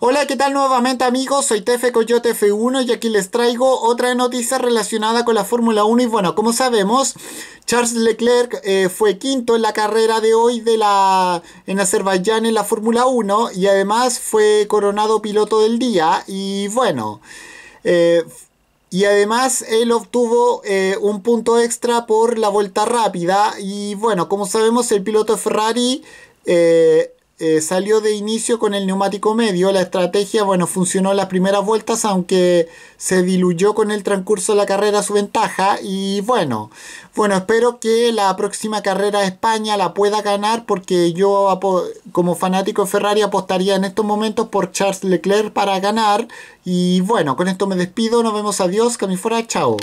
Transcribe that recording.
Hola, ¿qué tal nuevamente amigos? Soy Tefe Coyote F1 y aquí les traigo otra noticia relacionada con la Fórmula 1 y bueno, como sabemos, Charles Leclerc eh, fue quinto en la carrera de hoy de la, en Azerbaiyán en la Fórmula 1 y además fue coronado piloto del día y bueno, eh, y además él obtuvo eh, un punto extra por la vuelta rápida y bueno, como sabemos el piloto Ferrari... Eh, salió de inicio con el neumático medio. La estrategia, bueno, funcionó las primeras vueltas, aunque se diluyó con el transcurso de la carrera su ventaja. Y bueno, bueno, espero que la próxima carrera de España la pueda ganar, porque yo como fanático de Ferrari apostaría en estos momentos por Charles Leclerc para ganar. Y bueno, con esto me despido, nos vemos, adiós, que chao.